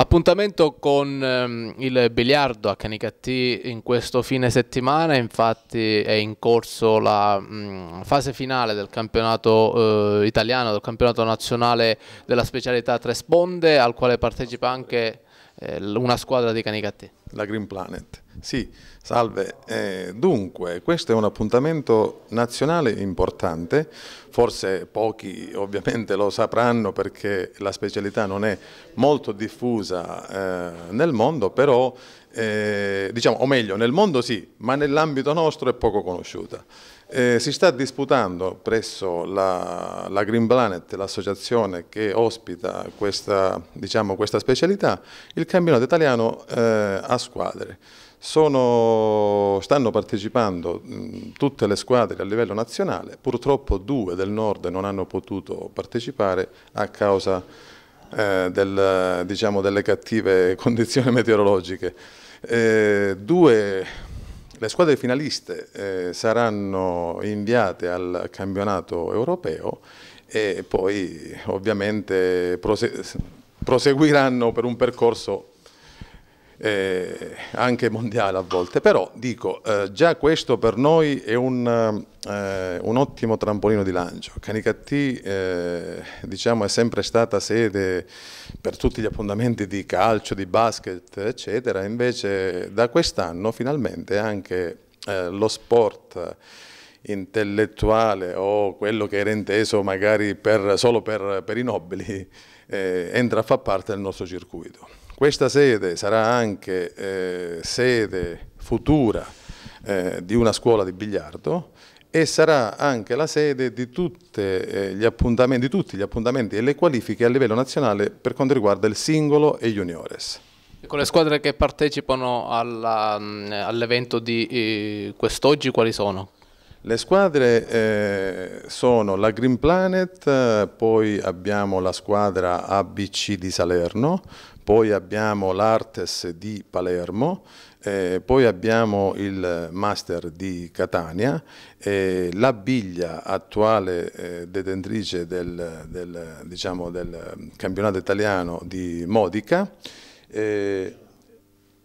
Appuntamento con ehm, il biliardo a Canicattì in questo fine settimana, infatti è in corso la mh, fase finale del campionato eh, italiano, del campionato nazionale della specialità Tre Sponde, al quale partecipa anche eh, una squadra di Canicattì la Green Planet. Sì, salve. Eh, dunque, questo è un appuntamento nazionale importante, forse pochi ovviamente lo sapranno perché la specialità non è molto diffusa eh, nel mondo, però eh, diciamo, o meglio, nel mondo sì, ma nell'ambito nostro è poco conosciuta. Eh, si sta disputando presso la, la Green Planet, l'associazione che ospita questa, diciamo, questa, specialità, il campionato italiano eh, a squadre. Sono, stanno partecipando tutte le squadre a livello nazionale, purtroppo due del nord non hanno potuto partecipare a causa eh, del, diciamo, delle cattive condizioni meteorologiche. Eh, due, le squadre finaliste eh, saranno inviate al campionato europeo e poi ovviamente proseguiranno per un percorso eh, anche mondiale a volte, però dico eh, già questo per noi è un, eh, un ottimo trampolino di lancio. Canicattì eh, diciamo, è sempre stata sede per tutti gli appuntamenti di calcio, di basket, eccetera, invece da quest'anno finalmente anche eh, lo sport intellettuale o quello che era inteso magari per, solo per, per i nobili eh, entra a far parte del nostro circuito. Questa sede sarà anche eh, sede futura eh, di una scuola di biliardo e sarà anche la sede di, tutte, eh, gli di tutti gli appuntamenti e le qualifiche a livello nazionale per quanto riguarda il singolo e juniores. Con le squadre che partecipano mm, all'evento all di eh, quest'oggi quali sono? Le squadre eh, sono la Green Planet, poi abbiamo la squadra ABC di Salerno, poi abbiamo l'Artes di Palermo, eh, poi abbiamo il Master di Catania, eh, la Biglia, attuale eh, detentrice del, del, diciamo, del, campionato italiano di Modica, e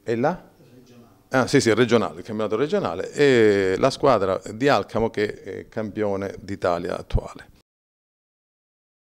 eh, la? Ah, sì, sì, regionale, il campionato regionale e la squadra di Alcamo che è campione d'Italia attuale.